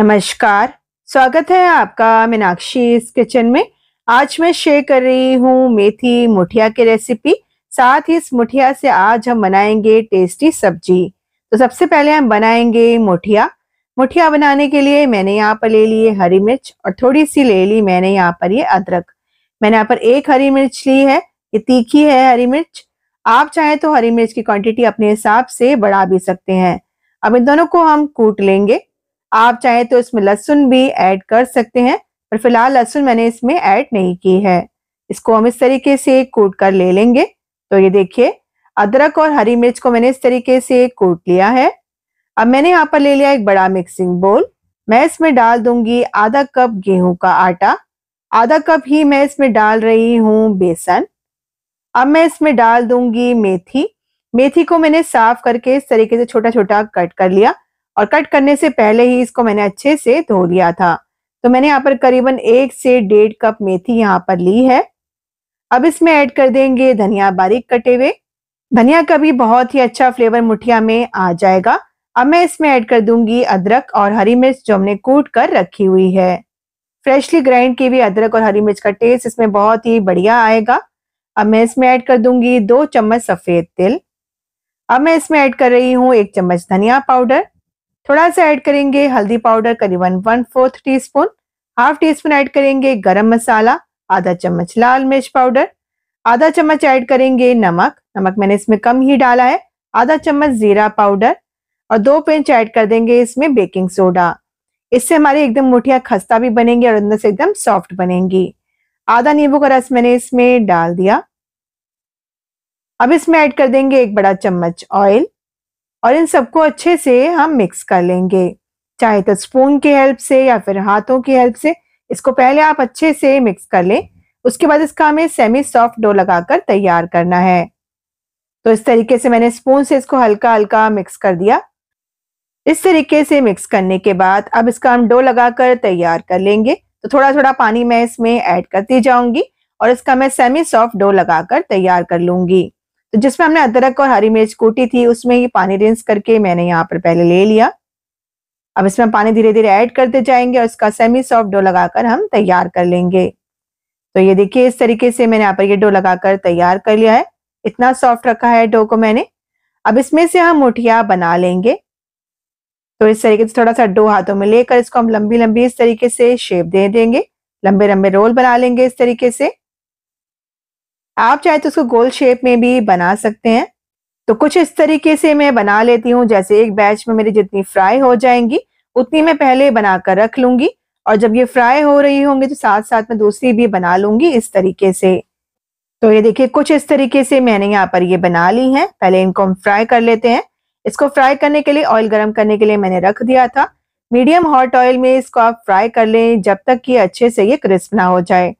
नमस्कार स्वागत है आपका मीनाक्षी इस किचन में आज मैं शेयर कर रही हूँ मेथी मुठिया की रेसिपी साथ ही इस मुठिया से आज हम बनाएंगे टेस्टी सब्जी तो सबसे पहले हम बनाएंगे मुठिया मुठिया बनाने के लिए मैंने यहाँ पर ले लिए हरी मिर्च और थोड़ी सी ले ली मैंने यहाँ पर ये अदरक मैंने यहाँ पर एक हरी मिर्च ली है ये तीखी है हरी मिर्च आप चाहें तो हरी मिर्च की क्वांटिटी अपने हिसाब से बढ़ा भी सकते हैं अब इन दोनों को हम कूट लेंगे आप चाहे तो इसमें लहसुन भी ऐड कर सकते हैं पर फिलहाल लहसुन मैंने इसमें ऐड नहीं की है इसको हम इस तरीके से कूट कर ले लेंगे तो ये देखिए अदरक और हरी मिर्च को मैंने इस तरीके से कूट लिया है अब मैंने यहाँ पर ले लिया एक बड़ा मिक्सिंग बोल मैं इसमें डाल दूंगी आधा कप गेहूं का आटा आधा कप ही मैं इसमें डाल रही हूँ बेसन अब मैं इसमें डाल दूंगी मेथी मेथी को मैंने साफ करके इस तरीके से छोटा छोटा कट कर लिया और कट करने से पहले ही इसको मैंने अच्छे से धो लिया था तो मैंने यहाँ पर करीबन एक से डेढ़ कप मेथी यहाँ पर ली है अब इसमें ऐड कर देंगे धनिया बारीक कटे हुए धनिया का भी बहुत ही अच्छा फ्लेवर मुठिया में आ जाएगा अब मैं इसमें ऐड कर दूंगी अदरक और हरी मिर्च जो हमने कूट कर रखी हुई है फ्रेशली ग्राइंड की हुई अदरक और हरी मिर्च का टेस्ट इसमें बहुत ही बढ़िया आएगा अब मैं इसमें ऐड कर दूंगी दो चम्मच सफेद तिल अब मैं इसमें ऐड कर रही हूँ एक चम्मच धनिया पाउडर थोड़ा सा ऐड करेंगे हल्दी पाउडर करीबन one fourth teaspoon half teaspoon add करेंगे गरम मसाला आधा चम्मच लाल मिर्च पाउडर आधा चम्मच ऐड करेंगे नमक नमक मैंने इसमें कम ही डाला है आधा चम्मच जीरा पाउडर और दो पिंच ऐड कर देंगे इसमें बेकिंग सोडा इससे हमारी एकदम मुठिया खस्ता भी बनेंगी और अंदर से एकदम सॉफ्ट बनेंगी आधा नींबू का रस मैंने इसमें डाल दिया अब इसमें ऐड कर देंगे एक बड़ा चम्मच ऑयल और इन सबको अच्छे से हम मिक्स कर लेंगे चाहे तो स्पून की हेल्प से या फिर हाथों की हेल्प से इसको पहले आप अच्छे से मिक्स कर लें उसके बाद इसका हमें सेमी सॉफ्ट डो लगाकर तैयार करना है तो इस तरीके से मैंने स्पून से इसको हल्का हल्का मिक्स कर दिया इस तरीके से मिक्स करने के बाद अब इसका हम डो लगाकर तैयार कर लेंगे तो थोड़ा थोड़ा पानी मैं इसमें ऐड करती जाऊंगी और इसका मैं सेमी सॉफ्ट डो लगाकर तैयार कर लूंगी तो जिसमें हमने अदरक और हरी मिर्च कूटी थी उसमें ये पानी रिंस करके मैंने यहाँ पर पहले ले लिया अब इसमें पानी धीरे धीरे ऐड करते जाएंगे और इसका सेमी सॉफ्ट डो लगाकर हम तैयार कर लेंगे तो ये देखिए इस तरीके से मैंने यहाँ पर ये डो लगाकर तैयार कर लिया है इतना सॉफ्ट रखा है डो को मैंने अब इसमें से हम मुठिया बना लेंगे तो इस तरीके से थोड़ा सा डो हाथों में लेकर इसको हम लंबी लंबी इस तरीके से शेप दे देंगे लंबे लंबे रोल बना लेंगे इस तरीके से आप चाहे तो उसको गोल शेप में भी बना सकते हैं तो कुछ इस तरीके से मैं बना लेती हूँ जैसे एक बैच में मेरी जितनी फ्राई हो जाएंगी उतनी मैं पहले बनाकर रख लूंगी और जब ये फ्राई हो रही होंगी तो साथ साथ में दूसरी भी बना लूंगी इस तरीके से तो ये देखिए कुछ इस तरीके से मैंने यहाँ पर ये बना ली है पहले इनको हम फ्राई कर लेते हैं इसको फ्राई करने के लिए ऑयल गर्म करने के लिए मैंने रख दिया था मीडियम हॉट ऑयल में इसको आप फ्राई कर लें जब तक कि अच्छे से ये क्रिस्प ना हो जाए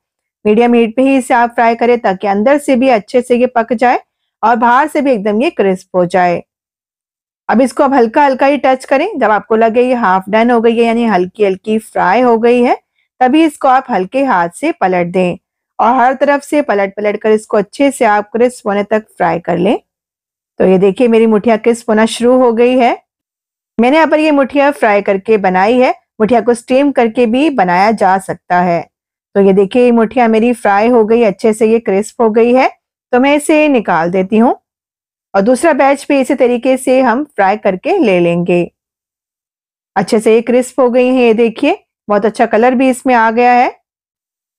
मीडियम हीट पे ही इसे आप फ्राई करें ताकि अंदर से भी अच्छे से ये पक जाए और बाहर से भी एकदम ये क्रिस्प हो जाए अब इसको आप हल्का हल्का ही टच करें जब आपको लगे ये हाफ डन हो गई है यानी हल्की हल्की फ्राई हो गई है तभी इसको आप हल्के हाथ से पलट दें और हर तरफ से पलट पलट कर इसको अच्छे से आप क्रिस्प होने तक फ्राई कर लें तो ये देखिए मेरी मुठिया क्रिस्प होना शुरू हो गई है मैंने यहाँ पर ये मुठिया फ्राई करके बनाई है मुठिया को स्टीम करके भी बनाया जा सकता है तो ये देखिए ये मुठिया मेरी फ्राई हो गई अच्छे से ये क्रिस्प हो गई है तो मैं इसे निकाल देती हूँ और दूसरा बैच भी इसी तरीके से हम फ्राई करके ले लेंगे अच्छे से ये क्रिस्प हो गई है ये देखिए बहुत अच्छा कलर भी इसमें आ गया है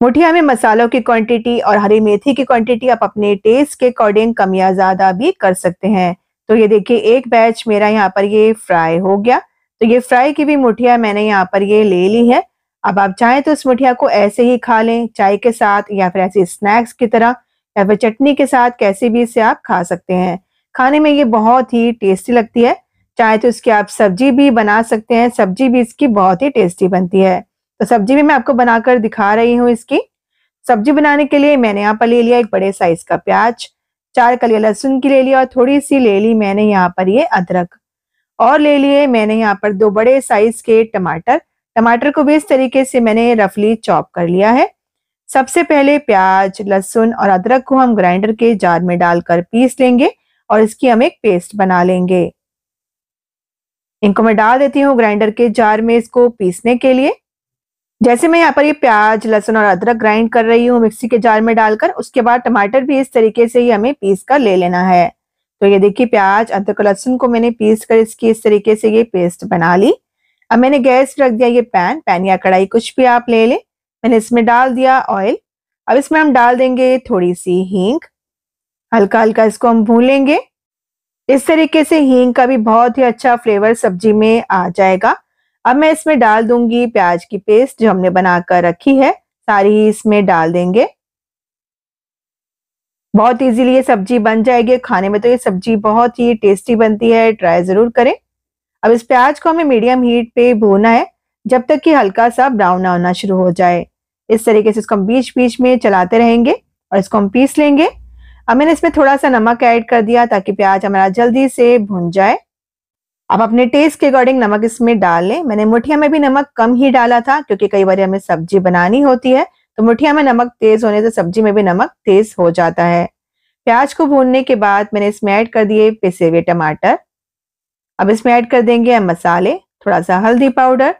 मुठिया में मसालों की क्वांटिटी और हरी मेथी की क्वांटिटी आप अपने टेस्ट के अकॉर्डिंग कम या ज्यादा भी कर सकते हैं तो ये देखिए एक बैच मेरा यहाँ पर ये फ्राई हो गया तो ये फ्राई की भी मुठिया मैंने यहाँ पर ये ले ली है अब आप चाहें तो इस मुठिया को ऐसे ही खा लें चाय के साथ या फिर ऐसे स्नैक्स की तरह या फिर चटनी के साथ कैसे भी इसे आप खा सकते हैं खाने में ये बहुत ही टेस्टी लगती है चाहे तो इसकी आप सब्जी भी बना सकते हैं सब्जी भी इसकी बहुत ही टेस्टी बनती है तो सब्जी भी मैं आपको बनाकर दिखा रही हूँ इसकी सब्जी बनाने के लिए मैंने यहाँ पर ले लिया एक बड़े साइज का प्याज चार कलिया लहसुन की ले लिया और थोड़ी सी ले ली मैंने यहाँ पर ये अदरक और ले लिए मैंने यहाँ पर दो बड़े साइज के टमाटर टमाटर को भी इस तरीके से मैंने रफली चॉप कर लिया है सबसे पहले प्याज लहसुन और अदरक को हम ग्राइंडर के जार में डालकर पीस लेंगे और इसकी हम एक पेस्ट बना लेंगे इनको मैं डाल देती हूँ ग्राइंडर के जार में इसको पीसने के लिए जैसे मैं यहाँ पर ये प्याज लहसुन और अदरक ग्राइंड कर रही हूँ मिक्सी के जार में डालकर उसके बाद टमाटर भी इस तरीके से ही हमें पीस कर ले लेना है तो ये देखिए प्याज अदरक लहसुन को मैंने पीस कर इसकी इस तरीके से ये पेस्ट बना ली अब मैंने गैस रख दिया ये पैन पैन या कढ़ाई कुछ भी आप ले लें मैंने इसमें डाल दिया ऑयल अब इसमें हम डाल देंगे थोड़ी सी हींग हल्का हल्का इसको हम भूलेंगे इस तरीके से हींग का भी बहुत ही अच्छा फ्लेवर सब्जी में आ जाएगा अब मैं इसमें डाल दूंगी प्याज की पेस्ट जो हमने बनाकर रखी है सारी ही इसमें डाल देंगे बहुत इजीली ये सब्जी बन जाएगी खाने में तो ये सब्जी बहुत ही टेस्टी बनती है ट्राई जरूर करें अब इस प्याज को हमें मीडियम हीट पे भूना है जब तक कि हल्का सा ब्राउन होना शुरू हो जाए इस तरीके से इसको हम बीच बीच में चलाते रहेंगे और इसको हम पीस लेंगे अब मैंने इसमें थोड़ा सा नमक ऐड कर दिया ताकि प्याज हमारा जल्दी से भुन जाए अब अपने टेस्ट के अकॉर्डिंग नमक इसमें डाल लें मैंने मुठिया में भी नमक कम ही डाला था क्योंकि कई बार हमें सब्जी बनानी होती है तो मुठिया में नमक तेज होने से सब्जी में भी नमक तेज हो जाता है प्याज को भूनने के बाद मैंने इसमें ऐड कर दिए पिसे हुए टमाटर अब इसमें ऐड कर देंगे हम मसाले थोड़ा सा हल्दी पाउडर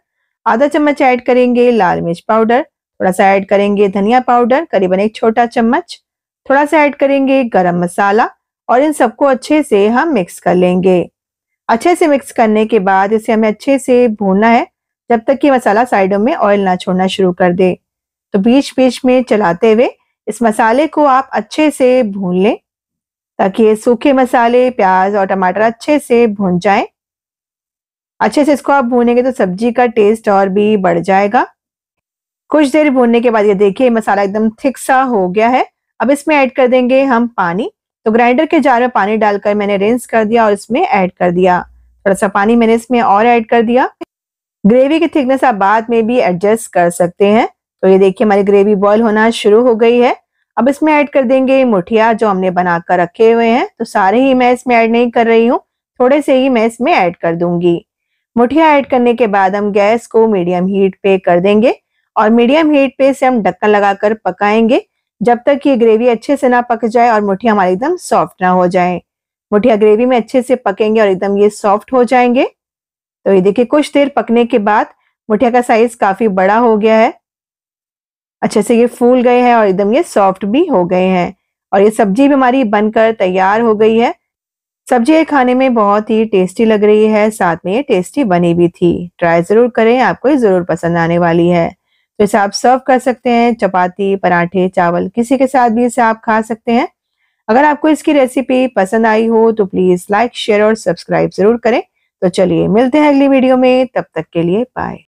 आधा चम्मच ऐड करेंगे लाल मिर्च पाउडर थोड़ा सा ऐड करेंगे धनिया पाउडर करीबन एक छोटा चम्मच थोड़ा सा ऐड करेंगे गरम मसाला और इन सबको अच्छे से हम मिक्स कर लेंगे अच्छे से मिक्स करने के बाद इसे हमें अच्छे से भूनना है जब तक कि मसाला साइडों में ऑयल ना छोड़ना शुरू कर दे तो बीच बीच में चलाते हुए इस मसाले को आप अच्छे से भून लें ताकि ये सूखे मसाले प्याज और टमाटर अच्छे से भून जाएं। अच्छे से इसको आप भूनेंगे तो सब्जी का टेस्ट और भी बढ़ जाएगा कुछ देर भूनने के बाद ये देखिए मसाला एकदम थिक सा हो गया है अब इसमें ऐड कर देंगे हम पानी तो ग्राइंडर के जार में पानी डालकर मैंने रेंस कर दिया और इसमें ऐड कर दिया थोड़ा सा पानी मैंने इसमें और ऐड कर दिया ग्रेवी की थिकनेस आप बाद में भी एडजस्ट कर सकते हैं तो ये देखिए हमारी ग्रेवी बॉईल होना शुरू हो गई है अब इसमें ऐड कर देंगे मुठिया जो हमने बनाकर रखे हुए हैं तो सारे ही मैं इसमें ऐड नहीं कर रही हूँ थोड़े से ही मैं इसमें ऐड कर दूंगी मुठिया ऐड करने के बाद हम गैस को मीडियम हीट पे कर देंगे और मीडियम हीट पे से हम ढक्कन लगाकर पकाएंगे जब तक ये ग्रेवी अच्छे से ना पक जाए और मुठिया हमारी एकदम सॉफ्ट ना हो जाए मुठिया ग्रेवी में अच्छे से पकेंगे और एकदम ये सॉफ्ट हो जाएंगे तो ये देखिए कुछ देर पकने के बाद मुठिया का साइज काफी बड़ा हो गया है अच्छे से ये फूल गए हैं और एकदम ये सॉफ्ट भी हो गए हैं और ये सब्जी भी हमारी बनकर तैयार हो गई है सब्जी ये खाने में बहुत ही टेस्टी लग रही है साथ में ये टेस्टी बनी भी थी ट्राई ज़रूर करें आपको ये ज़रूर पसंद आने वाली है तो इसे आप सर्व कर सकते हैं चपाती पराठे चावल किसी के साथ भी इसे आप खा सकते हैं अगर आपको इसकी रेसिपी पसंद आई हो तो प्लीज़ लाइक शेयर और सब्सक्राइब ज़रूर करें तो चलिए मिलते हैं अगली वीडियो में तब तक के लिए बाय